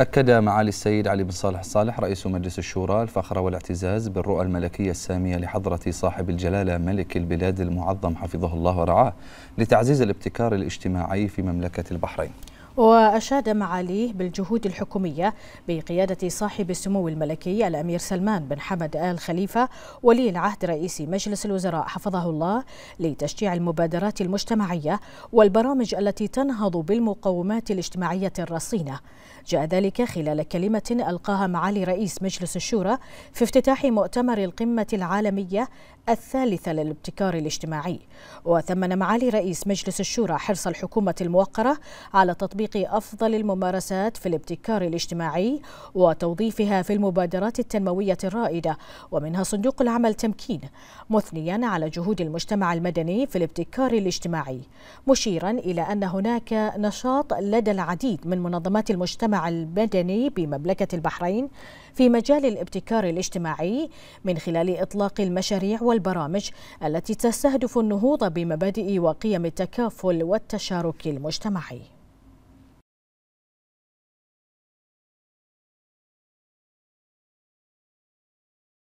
أكد معالي السيد علي بن صالح الصالح رئيس مجلس الشورى الفخر والاعتزاز بالرؤى الملكية السامية لحضرة صاحب الجلالة ملك البلاد المعظم حفظه الله ورعاه لتعزيز الابتكار الاجتماعي في مملكة البحرين وأشاد معاليه بالجهود الحكومية بقيادة صاحب السمو الملكي الأمير سلمان بن حمد آل خليفة ولي العهد رئيس مجلس الوزراء حفظه الله لتشجيع المبادرات المجتمعية والبرامج التي تنهض بالمقومات الاجتماعية الرصينة جاء ذلك خلال كلمة ألقاها معالي رئيس مجلس الشورى في افتتاح مؤتمر القمة العالمية الثالثة للابتكار الاجتماعي وثمن معالي رئيس مجلس الشورى حرص الحكومة الموقرة على تطبيق أفضل الممارسات في الابتكار الاجتماعي وتوظيفها في المبادرات التنموية الرائدة ومنها صندوق العمل تمكين مثنيا على جهود المجتمع المدني في الابتكار الاجتماعي مشيرا إلى أن هناك نشاط لدى العديد من منظمات المجتمع المدني بمملكة البحرين في مجال الابتكار الاجتماعي من خلال إطلاق المشاريع وال والبرامج التي تستهدف النهوض بمبادئ وقيم التكافل والتشارك المجتمعي